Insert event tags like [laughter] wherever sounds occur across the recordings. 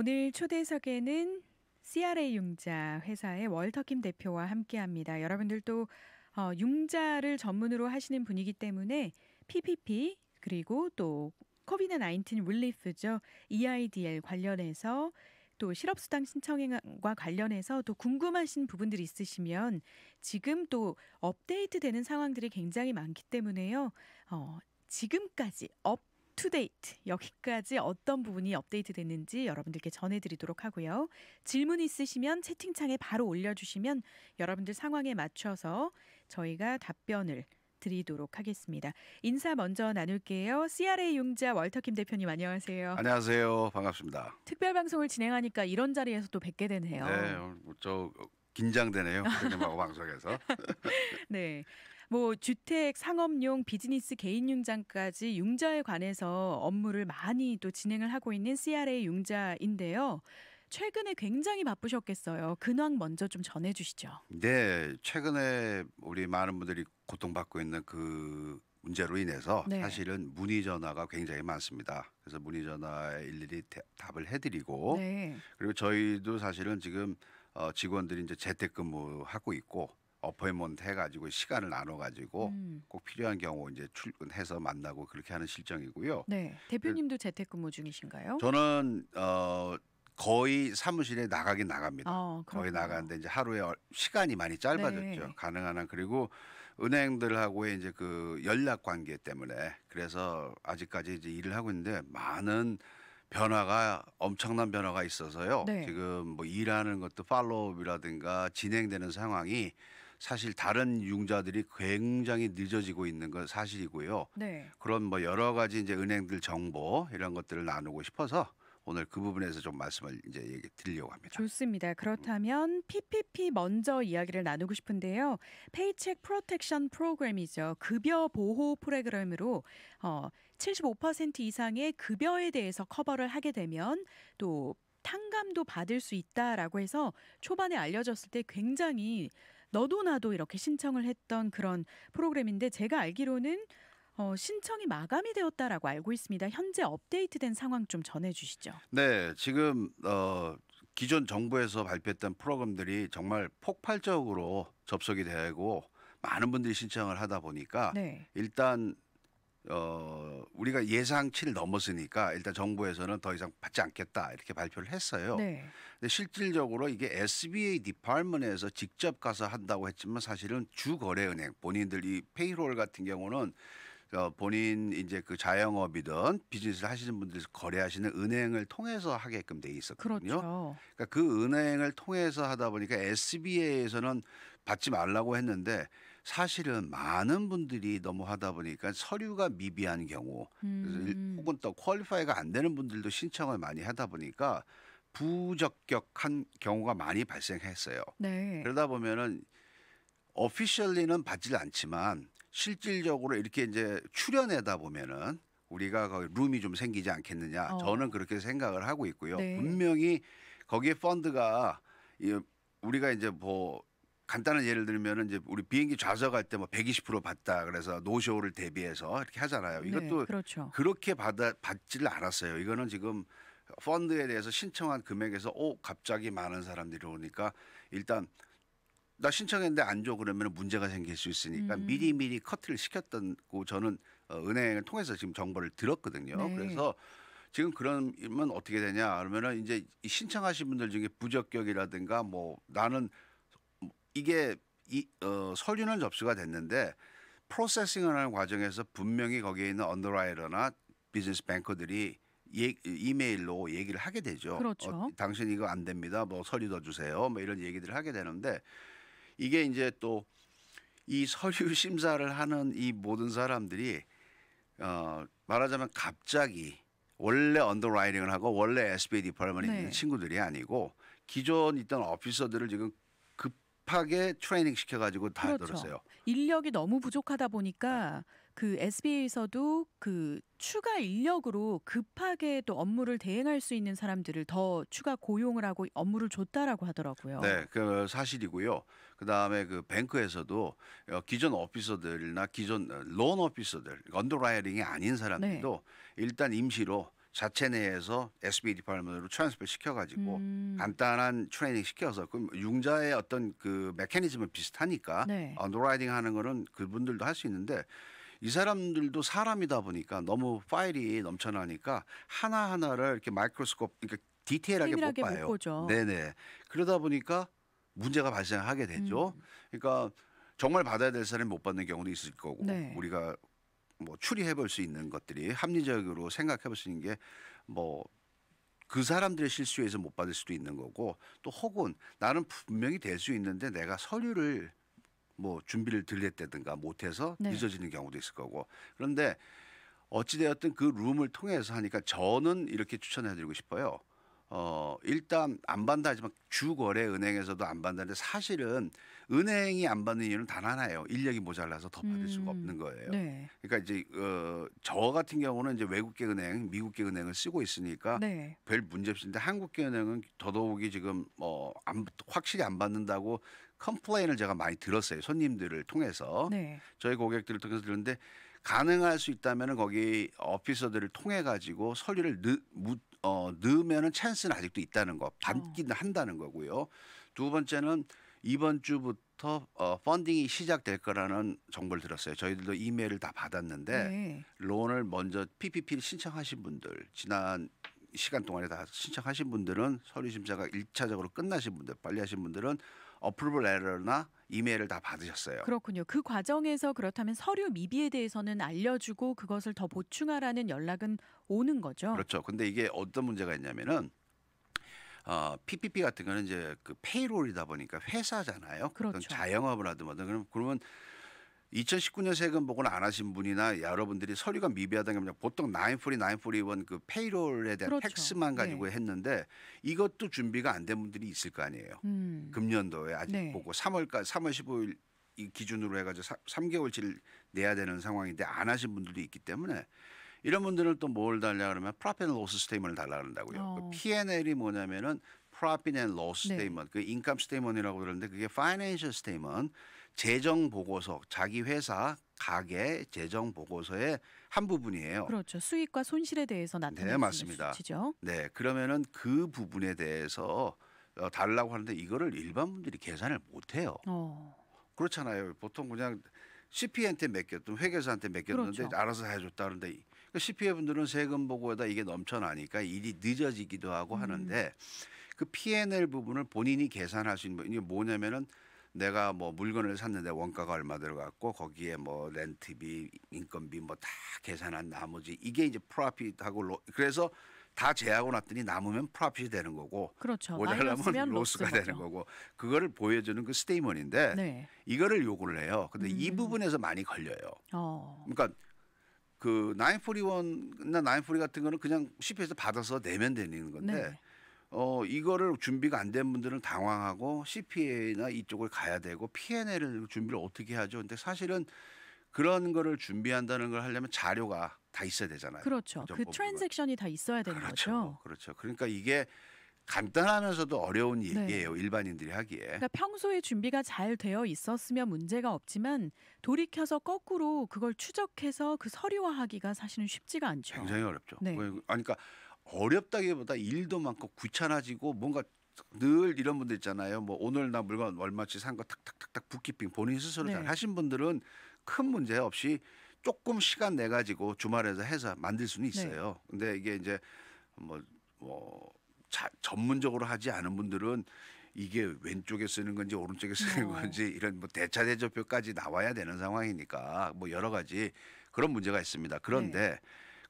오늘 초대석에는 CRA 융자 회사의 월터 김 대표와 함께합니다. 여러분들도 어, 융자를 전문으로 하시는 분이기 때문에 PPP 그리고 또 코비드 19 릴리프죠 EIDL 관련해서 또 실업수당 신청과 관련해서 또 궁금하신 부분들이 있으시면 지금 또 업데이트 되는 상황들이 굉장히 많기 때문에요. 어, 지금까지 업 투데이트 여기까지 어떤 부분이 업데이트 됐는지 여러분들께 전해드리도록 하고요. 질문 있으시면 채팅창에 바로 올려주시면 여러분들 상황에 맞춰서 저희가 답변을 드리도록 하겠습니다. 인사 먼저 나눌게요. CRA 융자 월터킴 대표님 안녕하세요. 안녕하세요. 반갑습니다. 특별 방송을 진행하니까 이런 자리에서 또 뵙게 되네요. 네, 저 긴장되네요. 대표님하고 방송에서. [laughs] 네. 뭐 주택, 상업용, 비즈니스 개인 융장까지 융자에 관해서 업무를 많이 또 진행을 하고 있는 CRA 융자인데요. 최근에 굉장히 바쁘셨겠어요. 근황 먼저 좀 전해 주시죠. 네, 최근에 우리 많은 분들이 고통받고 있는 그 문제로 인해서 네. 사실은 문의 전화가 굉장히 많습니다. 그래서 문의 전화에 일일이 대, 답을 해드리고 네. 그리고 저희도 사실은 지금 어, 직원들이 이제 재택근무하고 있고 어퍼이먼트 해가지고 시간을 나눠가지고 음. 꼭 필요한 경우 이제 출근해서 만나고 그렇게 하는 실정이고요. 네, 대표님도 그, 재택근무 중이신가요? 저는 어 거의 사무실에 나가긴 나갑니다. 아, 거의 나가는데 이제 하루에 시간이 많이 짧아졌죠. 네. 가능한 한 그리고 은행들하고의 이제 그 연락 관계 때문에 그래서 아직까지 이제 일을 하고 있는데 많은 변화가 엄청난 변화가 있어서요. 네. 지금 뭐 일하는 것도 팔로우라든가 진행되는 상황이 사실 다른 융자들이 굉장히 늦어지고 있는 건 사실이고요. 네. 그런 뭐 여러 가지 이제 은행들 정보 이런 것들을 나누고 싶어서 오늘 그 부분에서 좀 말씀을 이제 얘기 드리려고 합니다. 좋습니다. 그렇다면 PPP 먼저 이야기를 나누고 싶은데요. 페이첵 프로텍션 프로그램이죠. 급여 보호 프로그램으로 어, 75% 이상의 급여에 대해서 커버를 하게 되면 또 탕감도 받을 수 있다라고 해서 초반에 알려졌을 때 굉장히 너도 나도 이렇게 신청을 했던 그런 프로그램인데 제가 알기로는 어, 신청이 마감이 되었다라고 알고 있습니다. 현재 업데이트된 상황 좀 전해주시죠. 네, 지금 어, 기존 정부에서 발표했던 프로그램들이 정말 폭발적으로 접속이 되고 많은 분들이 신청을 하다 보니까 네. 일단 어, 우리가 예상치를 넘었으니까 일단 정부에서는 더 이상 받지 않겠다 이렇게 발표를 했어요. 네. 근데 실질적으로 이게 SBA 디파트먼에서 직접 가서 한다고 했지만 사실은 주거래은행 본인들 이 페이롤 같은 경우는 어, 본인 이제 그 자영업이든 비즈니스를 하시는 분들이 거래하시는 은행을 통해서 하게끔 돼 있었거든요. 그렇죠. 그러니까 그 은행을 통해서 하다 보니까 SBA에서는 받지 말라고 했는데 사실은 많은 분들이 너무 하다 보니까 서류가 미비한 경우 음. 혹은 또 퀄리파이가 안 되는 분들도 신청을 많이 하다 보니까 부적격한 경우가 많이 발생했어요. 네. 그러다 보면은 어피셜리는 받질 않지만 실질적으로 이렇게 이제 출연하다 보면은 우리가 거기 룸이 좀 생기지 않겠느냐 어. 저는 그렇게 생각을 하고 있고요. 네. 분명히 거기에 펀드가 우리가 이제 뭐 간단한 예를 들면은 이제 우리 비행기 좌석할 때 뭐 120% 받다 그래서 노쇼를 대비해서 이렇게 하잖아요. 네, 이것도 네, 그렇죠. 그렇게 받아 받지를 않았어요. 이거는 지금 펀드에 대해서 신청한 금액에서 오 갑자기 많은 사람들이 오니까 일단 나 신청했는데 안 줘 그러면 문제가 생길 수 있으니까 음. 미리 미리 커트를 시켰던고 저는 어, 은행을 통해서 지금 정보를 들었거든요. 네. 그래서 지금 그러면 어떻게 되냐 그러면은 이제 신청하신 분들 중에 부적격이라든가 뭐 나는 이게 이, 어, 서류는 접수가 됐는데 프로세싱을 하는 과정에서 분명히 거기에 있는 언더라이러나 비즈니스 뱅커들이 예, 이메일로 얘기를 하게 되죠. 그렇죠. 어, 당신 이거 안 됩니다. 뭐 서류 더 주세요. 뭐 이런 얘기들을 하게 되는데 이게 이제 또 이 서류 [laughs] 심사를 하는 이 모든 사람들이 어, 말하자면 갑자기 원래 언더라이팅을 하고 원래 SBA 디퍼먼에 네. 있는 친구들이 아니고 기존 있던 어피서들을 지금 급하게 트레이닝 시켜가지고 다 그렇죠. 들었어요. 인력이 너무 부족하다 보니까 그 SBA에서도 그 추가 인력으로 급하게 또 업무를 대행할 수 있는 사람들을 더 추가 고용을 하고 업무를 줬다라고 하더라고요. 네, 그 사실이고요. 그 다음에 그 뱅크에서도 어, 기존 오피서들이나 기존 론 오피서들, 언더라이어이 아닌 사람들도 네. 일단 임시로 자체 내에서 SB 디파일먼으로 트랜스퍼 시켜가지고 음. 간단한 트레이닝 시켜서 그 융자의 어떤 그 메커니즘은 비슷하니까 네. 언더라이딩 하는 거는 그분들도 할 수 있는데 이 사람들도 사람이다 보니까 너무 파일이 넘쳐나니까 하나 하나를 이렇게 마이크로스콥 그러니까 디테일하게 못 봐요. 못 네네 그러다 보니까 문제가 발생하게 되죠. 음. 그러니까 정말 받아야 될 사람이 못 받는 경우도 있을 거고 네. 우리가 뭐 추리해 볼 수 있는 것들이 합리적으로 생각해 볼 수 있는 게 뭐 그 사람들의 실수에서 못 받을 수도 있는 거고 또 혹은 나는 분명히 될 수 있는데 내가 서류를 뭐 준비를 들렸다든가 못해서 네. 늦어지는 경우도 있을 거고 그런데 어찌되었든 그 룸을 통해서 하니까 저는 이렇게 추천해드리고 싶어요. 어 일단 안 받는다 하지만 주거래 은행에서도 안 받는데 사실은 은행이 안 받는 이유는 단 하나예요. 인력이 모자라서 더 받을 음. 수가 없는 거예요. 네. 그러니까 이제 어저 같은 경우는 이제 외국계 은행, 미국계 은행을 쓰고 있으니까 네. 별 문제 없는데 한국계 은행은 더더욱이 지금 뭐 안, 확실히 안 받는다고 컴플레인을 제가 많이 들었어요. 손님들을 통해서 네. 저희 고객들을 통해서 들었는데 가능할 수 있다면 은 거기 어피서들을 통해 가지고 서류를 늦, 어, 넣으면은 찬스는 아직도 있다는 거, 받기는 어. 한다는 거고요. 두 번째는 이번 주부터 어, 펀딩이 시작될 거라는 정보를 들었어요. 저희들도 이메일을 다 받았는데 네. 론을 먼저 PPP를 신청하신 분들 지난 시간 동안에 다 신청하신 분들은 서류 심사가 일차적으로 끝나신 분들, 빨리 하신 분들은 어프로벌 에러나 이메일을 다 받으셨어요. 그렇군요. 그 과정에서 그렇다면 서류 미비에 대해서는 알려주고 그것을 더 보충하라는 연락은 오는 거죠. 그렇죠. 근데 이게 어떤 문제가 있냐면은 어, PPP 같은 거는 이제 그 페이롤이다 보니까 회사잖아요. 그렇죠. 자영업을 하든 뭐든 그 그러면 2019년 세금 보고는 안 하신 분이나 여러분들이 서류가 미비하다는 게 보통 940, 941그 페이롤에 대한 그렇죠. 팩스만 네. 가지고 네. 했는데 이것도 준비가 안 된 분들이 있을 거 아니에요. 음. 금년도에 아직 네. 보고 3월까지 3월 15일 이 기준으로 해가지고 3, 개월치를 내야 되는 상황인데 안 하신 분들도 있기 때문에 이런 분들은 또 뭘 달라 그러면 프라펜 로스 스테이먼을 달라 그런다고요. 그 어. 그 P&L이 뭐냐면은 프 r o f 로스 네. 스테이먼. 그인 n 스테이먼이라고 그러는데 그게 파이낸셜 스테이먼. 재정 보고서 자기 회사 가계 재정 보고서의 한 부분이에요. 그렇죠. 수익과 손실에 대해서 나타내는 네, 맞습니다. 수치죠. 네, 그러면은 그 부분에 대해서 어, 달라고 하는데 이거를 일반 분들이 계산을 못 해요. 어. 그렇잖아요. 보통 그냥 CP한테 맡겼던 회계사한테 맡겼는데 그렇죠. 알아서 해줬다는데 그러니까 CPA 분들은 세금 보고에다 이게 넘쳐나니까 일이 늦어지기도 하고 음. 하는데 그 P&L 부분을 본인이 계산할 수 있는 뭐 게 뭐냐면은 내가 뭐 물건을 샀는데 원가가 얼마 들어갔고 거기에 뭐 렌트비, 인건비 뭐 다 계산한 나머지 이게 이제 프로핏하고 로, 그래서 다 제하고 났더니 남으면 프로핏이 되는 거고 그렇죠. 모자라면 로스가 로스 되는 거고 그거를 보여주는 그 스테이먼인데 네. 이거를 요구를 해요. 근데 음. 이 부분에서 많이 걸려요. 어. 그러니까 그941나 942 같은 거는 그냥 쉽게 에서 받아서 내면 되는 건데 네. 어, 이거를 준비가 안 된 분들은 당황하고 CPA나 이쪽을 가야 되고 P&L을 준비를 어떻게 하죠? 근데 사실은 그런 거를 준비한다는 걸 하려면 자료가 다 있어야 되잖아요. 그렇죠. 그 트랜잭션이 다 있어야 되는 그렇죠. 거죠. 그렇죠. 그러니까 이게 간단하면서도 어려운 네. 얘기예요. 네. 일반인들이 하기에. 그러니까 평소에 준비가 잘 되어 있었으면 문제가 없지만 돌이켜서 거꾸로 그걸 추적해서 그 서류화하기가 사실은 쉽지가 않죠. 굉장히 어렵죠. 네. 아니, 그러니까 어렵다기보다 일도 많고 귀찮아지고 뭔가 늘 이런 분들 있잖아요. 뭐 오늘 나 물건 얼마치 산거 탁탁탁탁 부키핑 본인 스스로 네. 잘 하신 분들은 큰 문제 없이 조금 시간 내 가지고 주말에서 해서 만들 수는 있어요. 네. 근데 이게 이제 뭐, 뭐 자, 전문적으로 하지 않은 분들은 이게 왼쪽에 쓰는 건지 오른쪽에 쓰는 어. 건지 이런 뭐 대차대조표까지 나와야 되는 상황이니까 뭐 여러 가지 그런 문제가 있습니다. 그런데 네.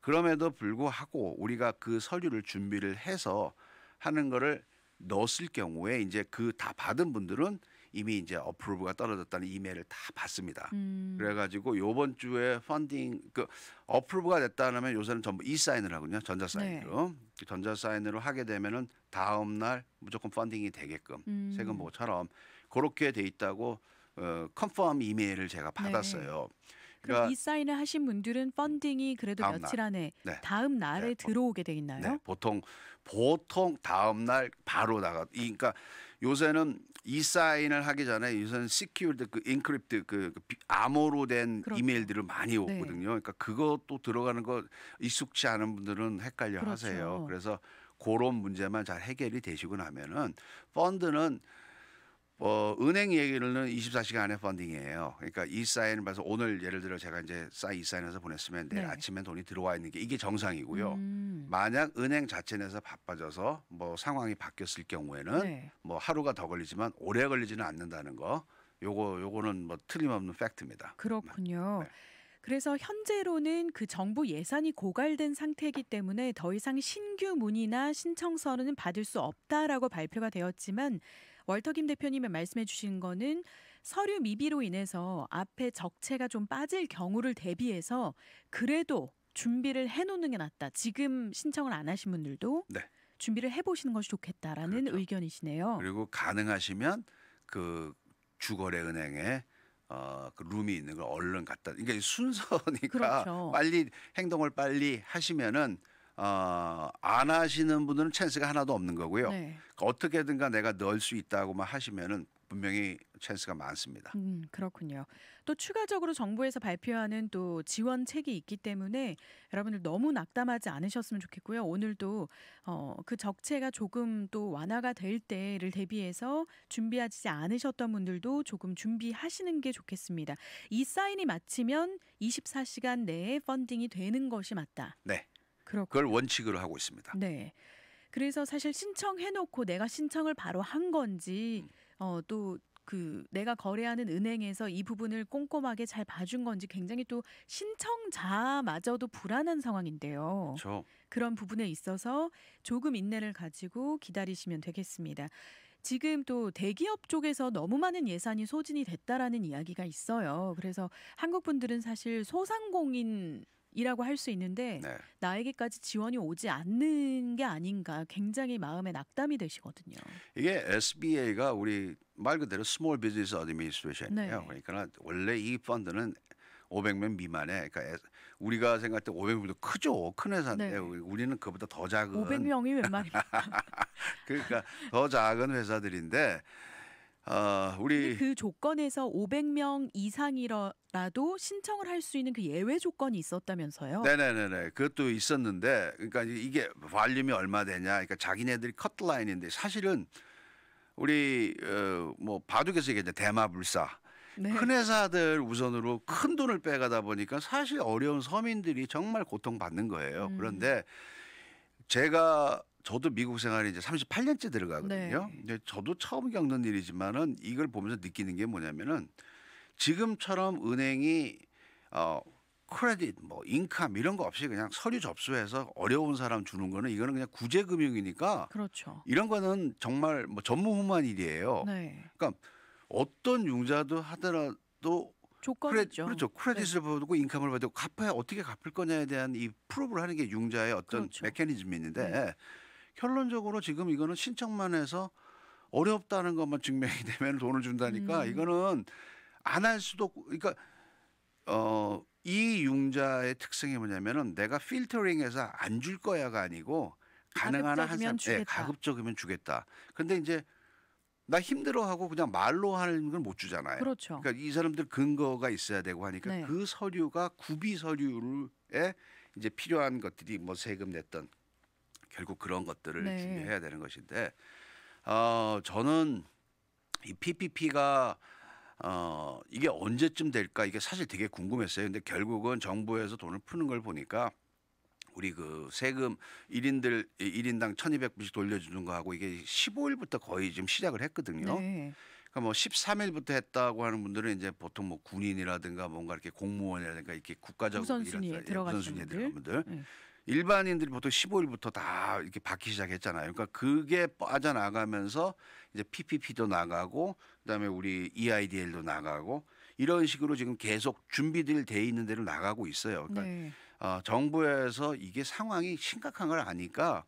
그럼에도 불구하고 우리가 그 서류를 준비를 해서 하는 거를 넣었을 경우에 이제 그 다 받은 분들은 이미 이제 어프로브가 떨어졌다는 이메일을 다 받습니다. 음. 그래가지고 요번 주에 펀딩 그 어프로브가 됐다 하면 요새는 전부 이사인을 하거든요. 전자사인으로. 네. 그 전자사인으로 하게 되면은 다음 날 무조건 펀딩이 되게끔 음. 세금 보고처럼 그렇게 돼 있다고 어 컨펌 이메일을 제가 네. 받았어요. 네. 그럼 그러니까 이 사인을 하신 분들은 펀딩이 그래도 며칠 날. 안에 네. 다음 날에 네. 들어오게 돼 있나요? 네. 보통 보통 다음 날 바로 나가. 그러니까 요새는 이 사인을 하기 전에 요새는 시큐리드그 인크립트 그, 그, 그 암호로 된 그렇죠. 이메일들을 많이 네. 오거든요. 그러니까 그것도 들어가는 거 익숙치 않은 분들은 헷갈려 그렇죠. 하세요. 그래서 그런 문제만 잘 해결이 되시고 나면은 펀드는 어, 은행 얘기로는 24시간 안에 펀딩이에요. 그러니까 이 사인을 봐서 오늘 예를 들어 제가 이제 싸이 사인해서 보냈으면 내일 네. 아침에 돈이 들어와 있는 게 이게 정상이고요. 음. 만약 은행 자체 내에서 바빠져서 뭐 상황이 바뀌었을 경우에는 네. 뭐 하루가 더 걸리지만 오래 걸리지는 않는다는 거. 요거 요거는 뭐 틀림없는 팩트입니다. 그렇군요. 네. 그래서 현재로는 그 정부 예산이 고갈된 상태이기 때문에 더 이상 신규 문의나 신청서는 받을 수 없다라고 발표가 되었지만 월터 김 대표님의 말씀해 주신 거는 서류 미비로 인해서 앞에 적체가 좀 빠질 경우를 대비해서 그래도 준비를 해놓는 게 낫다. 지금 신청을 안 하신 분들도 네. 준비를 해보시는 것이 좋겠다라는 그렇죠. 의견이시네요. 그리고 가능하시면 그 주거래 은행에 어그 룸이 있는 걸 얼른 갖다. 그러니까 순서니까 그렇죠. 빨리 행동을 빨리 하시면은 어, 안 하시는 분들은 찬스가 하나도 없는 거고요. 네. 그러니까 어떻게든가 내가 넣을 수 있다고만 하시면은 분명히 찬스가 많습니다. 음, 그렇군요. 또 추가적으로 정부에서 발표하는 또 지원책이 있기 때문에 여러분들 너무 낙담하지 않으셨으면 좋겠고요. 오늘도 어, 그 적체가 조금 또 완화가 될 때를 대비해서 준비하지 않으셨던 분들도 조금 준비하시는 게 좋겠습니다. 이 사인이 마치면 24시간 내에 펀딩이 되는 것이 맞다. 네. 그렇군요. 그걸 원칙으로 하고 있습니다. 네. 그래서 사실 신청해놓고 내가 신청을 바로 한 건지 음. 어, 또그 내가 거래하는 은행에서 이 부분을 꼼꼼하게 잘 봐준 건지 굉장히 또 신청자마저도 불안한 상황인데요. 그렇죠. 그런 부분에 있어서 조금 인내를 가지고 기다리시면 되겠습니다. 지금 또 대기업 쪽에서 너무 많은 예산이 소진이 됐다라는 이야기가 있어요. 그래서 한국 분들은 사실 소상공인 이라고 할 수 있는데 네. 나에게까지 지원이 오지 않는 게 아닌가 굉장히 마음에 낙담이 되시거든요. 이게 SBA가 우리 말 그대로 스몰 비즈니스 어드미니스트레이션이에요. 그러니까 원래 이 펀드는 500명 미만에 그러니까 우리가 생각할 때 500명도 크죠. 큰 회사인데 네. 우리는 그보다 더 작은 500명이 웬 말입니까? 그러니까 더 작은 회사들인데 아, 우리 그 조건에서 500명 이상이라도 신청을 할 수 있는 그 예외 조건이 있었다면서요? 네네네네. 그것도 있었는데, 그러니까 이게 발림이 얼마 되냐? 그러니까 자기네들이 커트라인인데 사실은 우리 어, 뭐 바둑에서 이게 대마불사. 네. 큰 회사들 우선으로 큰 돈을 빼가다 보니까 사실 어려운 서민들이 정말 고통받는 거예요. 음. 그런데 제가 저도 미국 생활이 이제 38년째 들어가거든요. 네. 근데 저도 처음 겪는 일이지만은 이걸 보면서 느끼는 게 뭐냐면은 지금처럼 은행이 어 크레딧 뭐 인캄 이런 거 없이 그냥 서류 접수해서 어려운 사람 주는 거는 이거는 그냥 구제 금융이니까 그렇죠. 이런 거는 정말 뭐 전무후무한 일이에요. 네. 그러니까 어떤 융자도 하더라도 조건이죠. 크레, 그렇죠. 크레딧을 네. 받고 인감을 받고 갚아야 어떻게 갚을 거냐에 대한 이 프로브를 하는 게 융자의 어떤 그렇죠. 메커니즘이 있는데 네. 결론적으로 지금 이거는 신청만 해서 어렵다는 것만 증명이 [laughs] 되면 돈을 준다니까 음. 이거는 안 할 수도 없고 그러니까 어이 융자의 특성이 뭐냐면은 내가 필터링해서 안 줄 거야가 아니고 가능한 한 사람 네, 가급적이면 주겠다. 근데 이제 나 힘들어하고 그냥 말로 하는 건 못 주잖아요. 그렇죠. 그러니까 이 사람들 근거가 있어야 되고 하니까 네. 그 서류가 구비 서류에 이제 필요한 것들이 뭐 세금 냈던 결국 그런 것들을 네. 준비해야 되는 것인데 어, 저는 이 PPP가 어, 이게 언제쯤 될까 이게 사실 되게 궁금했어요. 근데 결국은 정부에서 돈을 푸는 걸 보니까 우리 그 세금 일인들일인당 천이백 불씩 돌려주는 거하고 이게 십오일부터 거의 지금 시작을 했거든요. 네. 그러니까 뭐 십삼 일부터 했다고 하는 분들은 이제 보통 뭐 군인이라든가 뭔가 이렇게 공무원이라든가 이렇게 국가적 우선순위에 예, 들어간 분들. 분들. 네. 일반인들이 보통 15일부터 다 이렇게 받기 시작했잖아요. 그러니까 그게 빠져나가면서 이제 PPP도 나가고 그다음에 우리 EIDL도 나가고 이런 식으로 지금 계속 준비들 돼 있는 대로 나가고 있어요. 그러니까 네. 어, 정부에서 이게 상황이 심각한 걸 아니까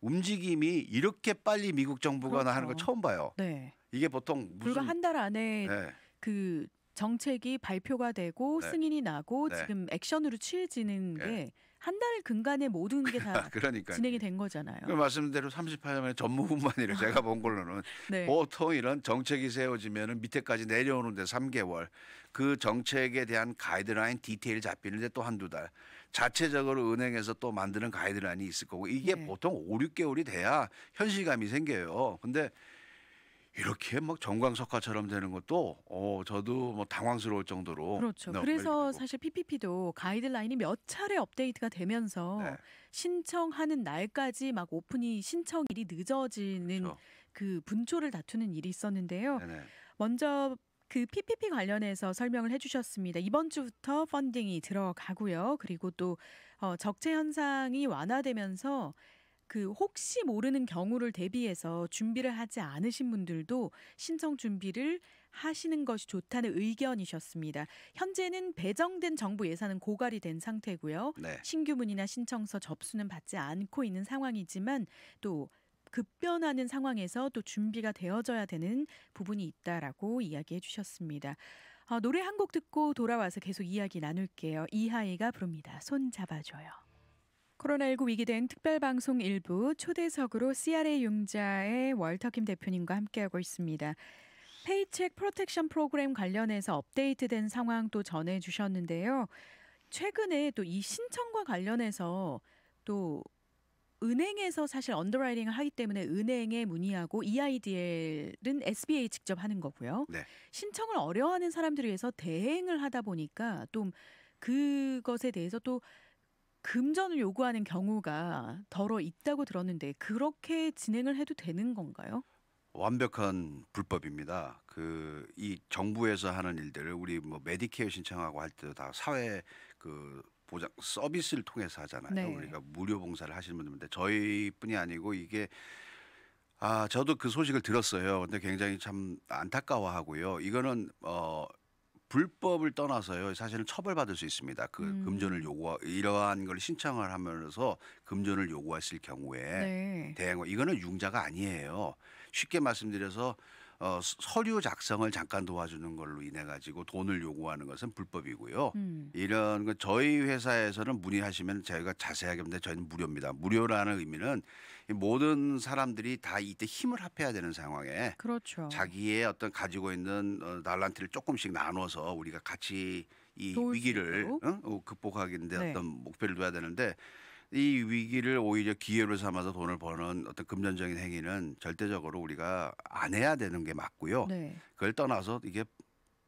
움직임이 이렇게 빨리 미국 정부가 그렇죠. 하는 걸 처음 봐요. 네. 이게 보통 무슨 불과 한 달 안에 네. 그 정책이 발표가 되고 네. 승인이 나고 네. 지금 액션으로 취해지는 예. 게한 달 근간에 모든 게 다 [laughs] 진행이 된 거잖아요. 그 말씀대로 38년의 전무후만이를 아. 제가 본 걸로는 [laughs] 네. 보통 이런 정책이 세워지면 밑에까지 내려오는데 3개월 그 정책에 대한 가이드라인 디테일 잡히는데 또 한두 달 자체적으로 은행에서 또 만드는 가이드라인이 있을 거고 이게 네. 보통 5, 6개월이 돼야 현실감이 생겨요. 근데 이렇게 막 정광석화처럼 되는 것도 어 저도 뭐 당황스러울 정도로 그렇죠. 네, 그래서 사실 PPP도 가이드라인이 몇 차례 업데이트가 되면서 네. 신청하는 날까지 막 오픈이 신청일이 늦어지는 그렇죠. 그 분초를 다투는 일이 있었는데요. 네네. 먼저 그 PPP 관련해서 설명을 해주셨습니다. 이번 주부터 펀딩이 들어가고요. 그리고 또 어, 적체 현상이 완화되면서 그 혹시 모르는 경우를 대비해서 준비를 하지 않으신 분들도 신청 준비를 하시는 것이 좋다는 의견이셨습니다. 현재는 배정된 정부 예산은 고갈이 된 상태고요. 네. 신규문이나 신청서 접수는 받지 않고 있는 상황이지만 또 급변하는 상황에서 또 준비가 되어져야 되는 부분이 있다라고 이야기해 주셨습니다. 어, 노래 한 곡 듣고 돌아와서 계속 이야기 나눌게요. 이하이가 부릅니다. 손 잡아줘요. 코로나19 위기된 특별방송 일부 초대석으로 CRA 융자의 월터킴 대표님과 함께하고 있습니다. 페이첵 프로텍션 프로그램 관련해서 업데이트된 상황 도 전해주셨는데요. 최근에 또 이 신청과 관련해서 또 은행에서 사실 언더라이딩을 하기 때문에 은행에 문의하고 EIDL은 SBA 직접 하는 거고요. 네. 신청을 어려워하는 사람들을 위해서 대행을 하다 보니까 또 그것에 대해서 또 금전을 요구하는 경우가 더러 있다고 들었는데 그렇게 진행을 해도 되는 건가요? 완벽한 불법입니다. 그 이 정부에서 하는 일들을 우리 뭐 메디케어 신청하고 할 때도 다 사회 그 보장 서비스를 통해서 하잖아요. 네. 우리가 무료 봉사를 하시는 분들인데 저희뿐이 아니고 이게 아 저도 그 소식을 들었어요. 근데 굉장히 참 안타까워하고요. 이거는 어 불법을 떠나서요 사실은 처벌받을 수 있습니다. 그 음. 금전을 요구 하 이러한 걸 신청을 하면서 금전을 요구했을 경우에 네. 대행 이거는 융자가 아니에요. 쉽게 말씀드려서 어, 서류 작성을 잠깐 도와주는 걸로 인해 가지고 돈을 요구하는 것은 불법이고요. 음. 이런 거 그 저희 회사에서는 문의하시면 저희가 자세하게 근데 저희는 무료입니다. 무료라는 의미는 모든 사람들이 다 이때 힘을 합해야 되는 상황에 그렇죠. 자기의 어떤 가지고 있는 어, 날란티를 조금씩 나눠서 우리가 같이 이 위기를 어? 극복하기 는 네. 어떤 목표를 둬야 되는데 이 위기를 오히려 기회로 삼아서 돈을 버는 어떤 금전적인 행위는 절대적으로 우리가 안 해야 되는 게 맞고요. 네. 그걸 떠나서 이게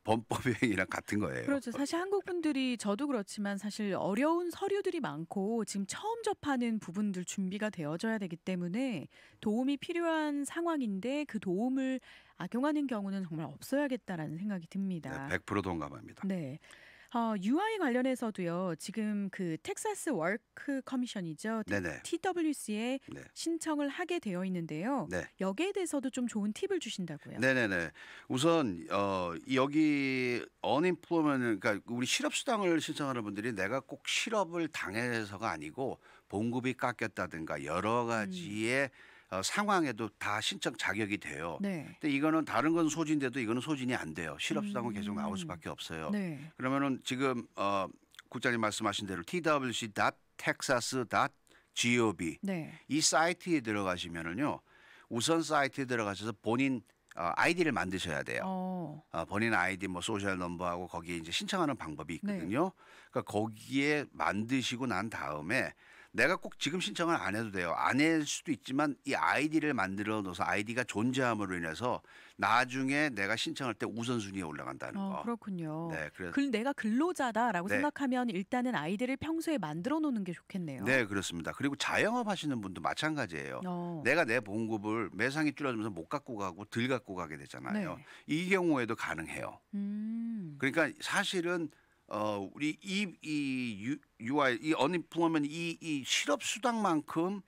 범법의 [laughs] 행위랑 같은 거예요. 그렇죠. 사실 한국 분들이 저도 그렇지만 사실 어려운 서류들이 많고 지금 처음 접하는 부분들 준비가 되어져야 되기 때문에 도움이 필요한 상황인데 그 도움을 악용하는 경우는 정말 없어야겠다라는 생각이 듭니다. 네, 100% 동감합니다. 네. 어, UI 관련해서도요. 지금 그 텍사스 워크 커미션이죠. 네네. TWC에 네. 신청을 하게 되어 있는데요. 네. 여기에 대해서도 좀 좋은 팁을 주신다고요. 네네네. 우선 어, 여기 언임플로먼 그러니까 우리 실업수당을 신청하는 분들이 내가 꼭 실업을 당해서가 아니고 봉급이 깎였다든가 여러 음. 가지의 음. 어, 상황에도 다 신청 자격이 돼요. 네. 근데 이거는 다른 건 소진돼도 이거는 소진이 안 돼요. 실업수당은 음. 계속 나올 음. 수밖에 없어요. 네. 그러면은 지금 어, 국장님 말씀하신 대로 twc 텍사스 gov 네. 이 사이트에 들어가시면은요 우선 사이트에 들어가셔서 본인 어, 아이디를 만드셔야 돼요. 어. 어, 본인 아이디 뭐 소셜 넘버하고 거기에 이제 신청하는 방법이 네. 있거든요. 네. 그러니까 거기에 만드시고 난 다음에 내가 꼭 지금 신청을 안 해도 돼요. 안 할 수도 있지만 이 아이디를 만들어 놓아서 아이디가 존재함으로 인해서 나중에 내가 신청할 때 우선순위에 올라간다는 어, 거. 그렇군요. 네, 그래서 글, 내가 근로자다라고 네. 생각하면 일단은 아이디를 평소에 만들어 놓는 게 좋겠네요. 네, 그렇습니다. 그리고 자영업 하시는 분도 마찬가지예요. 어. 내가 내 봉급을 매상이 줄어들면서 못 갖고 가고 들 갖고 가게 되잖아요. 네. 이 경우에도 가능해요. 음. 그러니까 사실은 어 우리 이이 UI 이 언인플로먼 이이 실업 수당만큼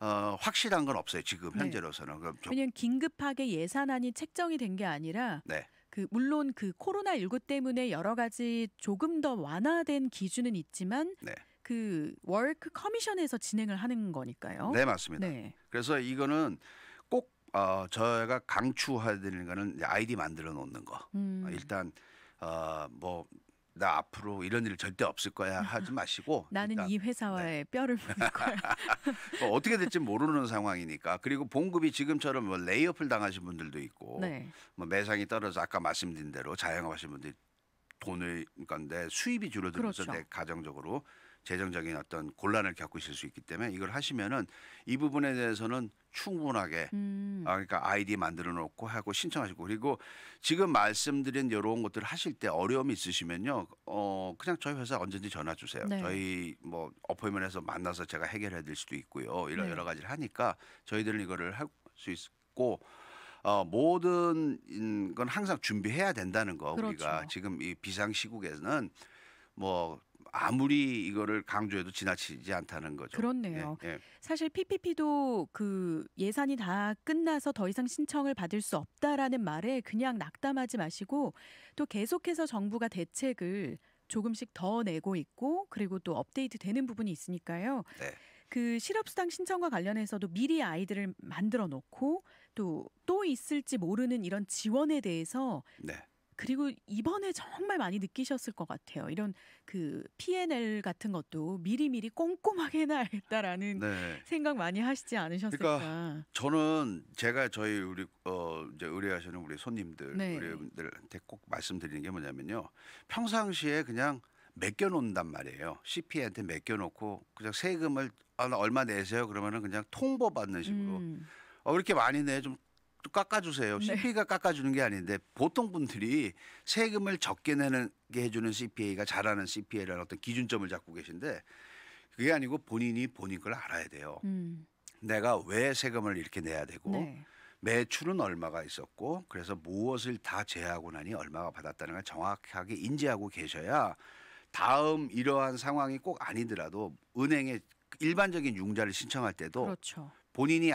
어, 확실한 건 없어요. 지금 네. 현재로서는. 그 왜냐하면 긴급하게 예산안이 책정이 된 게 아니라 네. 그 물론 그 코로나 19 때문에 여러 가지 조금 더 완화된 기준은 있지만 네. 그 워크 커미션에서 진행을 하는 거니까요. 네 맞습니다. 네. 그래서 이거는 꼭 어, 저희가 강추해야 되는 거는 아이디 만들어 놓는 거. 음. 일단 어, 뭐나 앞으로 이런 일 절대 없을 거야 하지 마시고 [laughs] 나는 일단, 이 회사와의 네. 뼈를 부릴 거야. [laughs] 뭐 어떻게 될지 모르는 상황이니까 그리고 봉급이 지금처럼 뭐 레이업을 당하신 분들도 있고 네. 뭐 매상이 떨어져 아까 말씀드린 대로 자영업하신 분들이 돈을 그러니까 내 수입이 줄어들면서 그렇죠. 내 가정적으로 재정적인 어떤 곤란을 겪으실 수 있기 때문에 이걸 하시면은 이 부분에 대해서는 충분하게 음. 아 그러니까 아이디 만들어 놓고 하고 신청하시고 그리고 지금 말씀드린 이런 것들 을 하실 때 어려움이 있으시면요 어 그냥 저희 회사 언제든지 전화 주세요 네. 저희 뭐 어포이먼에서 만나서 제가 해결해 드릴 수도 있고요 이런 네. 여러 가지를 하니까 저희들은 이거를 할 수 있고 어, 모든 건 항상 준비해야 된다는 거 그렇죠. 우리가 지금 이 비상 시국에는 서뭐 아무리 이거를 강조해도 지나치지 않다는 거죠. 그렇네요. 예, 예. 사실 PPP도 그 예산이 다 끝나서 더 이상 신청을 받을 수 없다라는 말에 그냥 낙담하지 마시고 또 계속해서 정부가 대책을 조금씩 더 내고 있고 그리고 또 업데이트 되는 부분이 있으니까요. 네. 그 실업수당 신청과 관련해서도 미리 아이들을 만들어 놓고 또또 또 있을지 모르는 이런 지원에 대해서 네. 그리고 이번에 정말 많이 느끼셨을 것 같아요. 이런 그 P&L 같은 것도 미리미리 꼼꼼하게 해놔야겠다라는 네. 생각 많이 하시지 않으셨을까? 그러니까 저는 제가 저희 우리 어 이제 의뢰하시는 우리 손님들 네. 의뢰분들한테 꼭 말씀드리는 게 뭐냐면요. 평상시에 그냥 맡겨놓는단 말이에요. CP한테 맡겨놓고 그냥 세금을 아, 얼마 내세요 그러면은 그냥 통보받는 식으로 음. 어, 이렇게 많이 내좀 깎아주세요. 네. CPA가 깎아주는 게 아닌데 보통 분들이 세금을 적게 내는 게 해주는 CPA가 잘하는 CPA라는 어떤 기준점을 잡고 계신데 그게 아니고 본인이 본인 걸 알아야 돼요. 음. 내가 왜 세금을 이렇게 내야 되고 네. 매출은 얼마가 있었고 그래서 무엇을 다제하고 나니 얼마가 받았다는 걸 정확하게 인지하고 계셔야 다음 이러한 상황이 꼭 아니더라도 은행에 일반적인 융자를 신청할 때도 그렇죠. 본인이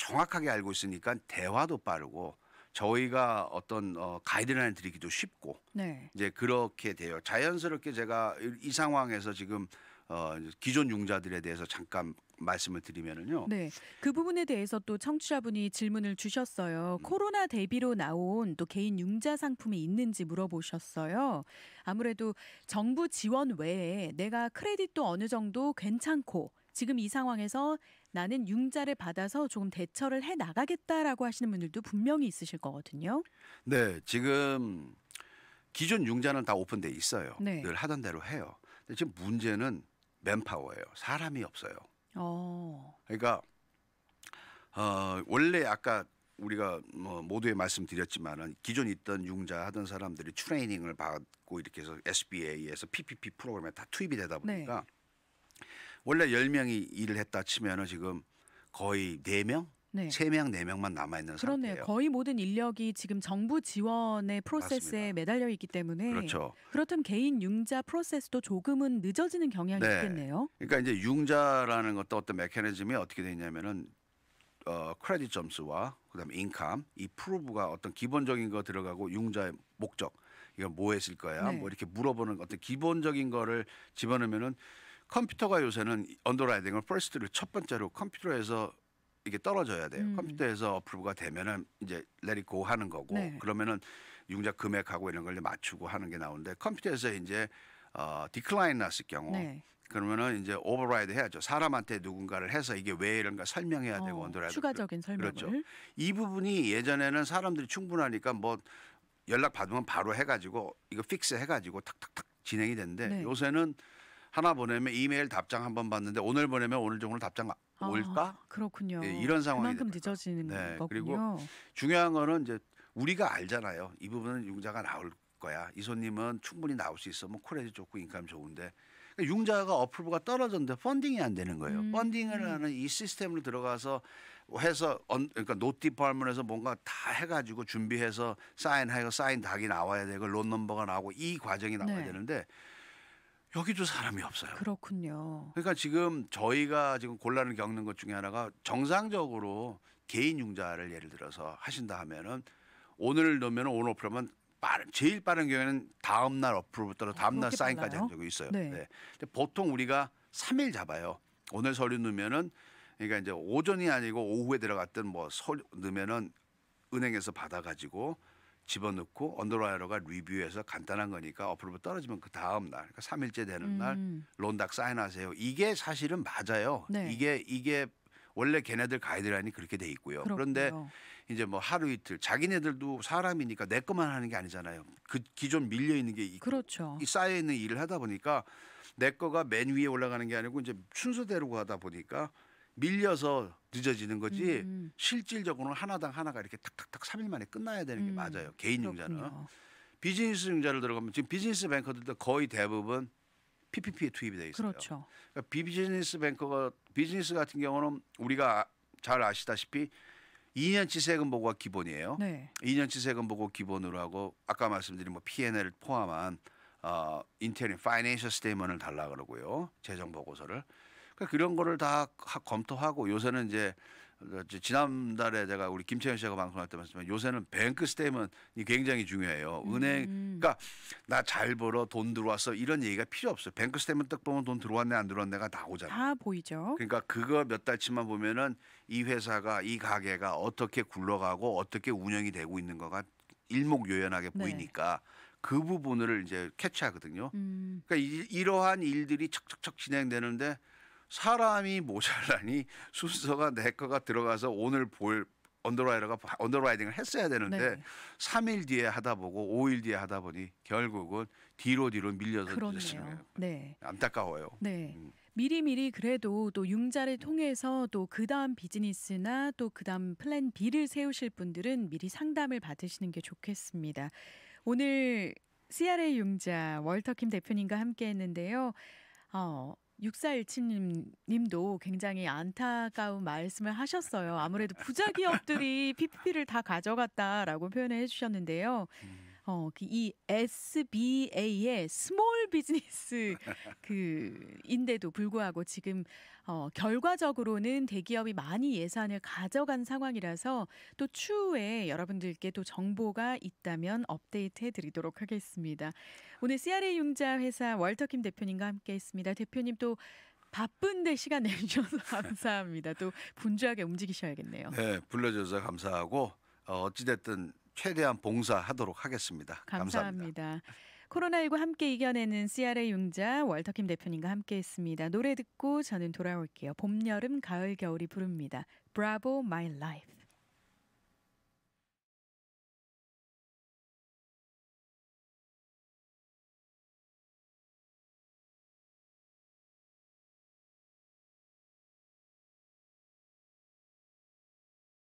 정확하게 알고 있으니까 대화도 빠르고 저희가 어떤 어, 가이드라인 드리기도 쉽고 네. 이제 그렇게 돼요. 자연스럽게 제가 이 상황에서 지금 어, 기존 융자들에 대해서 잠깐 말씀을 드리면은요. 네. 그 부분에 대해서 또 청취자분이 질문을 주셨어요. 음. 코로나 대비로 나온 또 개인 융자 상품이 있는지 물어보셨어요. 아무래도 정부 지원 외에 내가 크레딧도 어느 정도 괜찮고 지금 이 상황에서 나는 융자를 받아서 조금 대처를 해 나가겠다라고 하시는 분들도 분명히 있으실 거거든요. 네, 지금 기존 융자는 다 오픈돼 있어요. 네. 늘 하던 대로 해요. 근데 지금 문제는 맨파워예요. 사람이 없어요. 어. 그러니까 어, 원래 아까 우리가 뭐 모두에 말씀드렸지만은 기존 있던 융자 하던 사람들이 트레이닝을 받고 이렇게 해서 SBA에서 PPP 프로그램에 다 투입이 되다 네. 보니까 네. 원래 열명이 일을 했다 치면은 지금 거의 네명세명네명만 네. 남아있는 그러네요. 상태예요. 거의 모든 인력이 지금 정부 지원의 프로세스에 맞습니다. 매달려 있기 때문에 그렇죠. 그렇다면 개인 융자 프로세스도 조금은 늦어지는 경향이 네. 있겠네요. 그러니까 이제 융자라는 것도 어떤 메커니즘이 어떻게 되냐면은 어, 크레딧 점수와 그다음에 인감 이 프로브가 어떤 기본적인 거 들어가고 융자의 목적 이건 뭐 했을 거야 네. 뭐 이렇게 물어보는 어떤 기본적인 거를 집어넣으면은 컴퓨터가 요새는 언더라이딩을 퍼스트를 첫 번째로 컴퓨터에서 이게 떨어져야 돼요. 음. 컴퓨터에서 어프로브가 되면은 이제 레리고 하는 거고 네. 그러면은 융자 금액하고 이런 걸 맞추고 하는 게 나오는데 컴퓨터에서 이제 어 디클라인 났을 경우 네. 그러면은 이제 오버라이드 해야죠. 사람한테 누군가를 해서 이게 왜 이런가 설명해야 어, 되고 언더라이드 추가적인 그렇죠. 설명을 그렇죠. 이 부분이 예전에는 사람들이 충분하니까 뭐 연락 받으면 바로 해가지고 이거 픽스 해가지고 탁탁탁 진행이 되는데 네. 요새는 하나 보내면 이메일 답장 한번 받는데 오늘 보내면 오늘 종으로 답장 아, 아, 올까? 그렇군요. 네, 이런 상황이 그만큼 늦어지는 네, 거군요. 그리고 중요한 거는 이제 우리가 알잖아요. 이 부분은 융자가 나올 거야. 이 손님은 충분히 나올 수 있어. 뭐 코레지 좋고 인감 좋은데 그러니까 융자가 어플부가 떨어졌는데 펀딩이 안 되는 거예요. 음. 펀딩을 음. 하는 이 시스템으로 들어가서 해서 언, 그러니까 노티파문에서 뭔가 다 해가지고 준비해서 사인하고 사인 닭이 나와야 되고 론 넘버가 나오고 이 과정이 나와야 네. 되는데 여기도 사람이 없어요. 그렇군요. 그러니까 지금 저희가 지금 곤란을 겪는 것 중에 하나가 정상적으로 개인 융자를 예를 들어서 하신다 하면은 오늘 넣으면 오늘 오프라면 빠른 제일 빠른 경우에는 다음 날 어프로부터 어, 다음 날 사인까지 한 적이 있어요. 네. 네. 근데 보통 우리가 3일 잡아요. 오늘 서류 넣으면은 그러니까 이제 오전이 아니고 오후에 들어갔던 뭐 서류 넣으면은 은행에서 받아가지고 집어넣고 언더라이어가 리뷰해서 간단한 거니까 어플로 떨어지면 그 다음 날, 그러니까 3일째 되는 음. 날 론닥 사인하세요. 이게 사실은 맞아요. 네. 이게 이게 원래 걔네들 가이드라인이 그렇게 돼 있고요. 그렇군요. 그런데 이제 뭐 하루 이틀 자기네들도 사람이니까 내 것만 하는 게 아니잖아요. 그 기존 밀려 있는 게 그렇죠. 이 쌓여 있는 일을 하다 보니까 내 거가 맨 위에 올라가는 게 아니고 이제 순서대로 가다 보니까 밀려서 늦어지는 거지 음, 음. 실질적으로는 하나당 하나가 이렇게 탁탁탁 3일 만에 끝나야 되는 게 음. 맞아요. 개인 용자는 비즈니스 용자를 들어가면 지금 비즈니스 뱅커들도 거의 대부분 PPP에 투입이 돼 있어요. 그렇죠. 그러니까 비즈니스 뱅커가 비즈니스 같은 경우는 우리가 잘 아시다시피 2년치 세금 보고가 기본이에요. 네. 2년치 세금 보고 기본으로 하고 아까 말씀드린 뭐 P&L 포함한 어 인테리어 파이낸셜 스테이먼을 달라 그러고요. 재정 보고서를 그러니까 그런 거를 다 검토하고 요새는 그 이제 지난달에 제가 우리 김채연 씨가 방송할 때 말씀드렸지만 요새는 뱅크 스테이먼이 굉장히 중요해요. 은행, 음. 음. 그러니까 나 잘 벌어 돈 들어왔어 이런 얘기가 필요 없어요. 뱅크 스테이먼 딱 보면 돈 들어왔네 안 들어왔네가 나오잖아요. 다 보이죠. 그러니까 그거 몇 달치만 보면은 이 회사가 이 가게가 어떻게 굴러가고 어떻게 운영이 되고 있는 거가 일목요연하게 네. 보이니까 네. 그 부분을 이제 캐치하거든요. 음. 그러니까 이, 러한 일들이 척척척 진행되는데 사람이 모자라니 순서가 내 거가 들어가서 오늘 볼 언더라이더가 언더라이딩을 했어야 되는데 네. 3일 뒤에 하다 보고 5일 뒤에 하다 보니 결국은 뒤로 뒤로 밀려서 그렇네요. 네. 안타까워요. 네. 음. 미리미리 그래도 또 융자를 통해서 또 그다음 비즈니스나 또 그다음 플랜 B를 세우실 분들은 미리 상담을 받으시는 게 좋겠습니다. 오늘 CRA 융자 월터킴 대표님과 함께 했는데요. 어, 6417님 님도 굉장히 안타까운 말씀을 하셨어요. 아무래도 부자 기업들이 PPP를 다 가져갔다라고 표현해 주셨는데요. 음. 어, 그 이 SBA의 스몰 비즈니스 그 인데도 불구하고 지금 어, 결과적으로는 대기업이 많이 예산을 가져간 상황이라서 또 추후에 여러분들께 또 정보가 있다면 업데이트 해드리도록 하겠습니다. 오늘 CRA 융자 회사 월터킴 대표님과 함께했습니다. 대표님 또 바쁜데 시간 내주셔서 [laughs] 감사합니다. 또 분주하게 움직이셔야겠네요. 네, 불러줘서 감사하고 어, 어찌됐든 최대한 봉사하도록 하겠습니다. 감사합니다. 감사합니다. 코로나19 함께 이겨내는 CRA 융자 월터킴 대표님과 함께했습니다. 노래 듣고 저는 돌아올게요. 봄, 여름, 가을, 겨울이 부릅니다. Bravo, my life.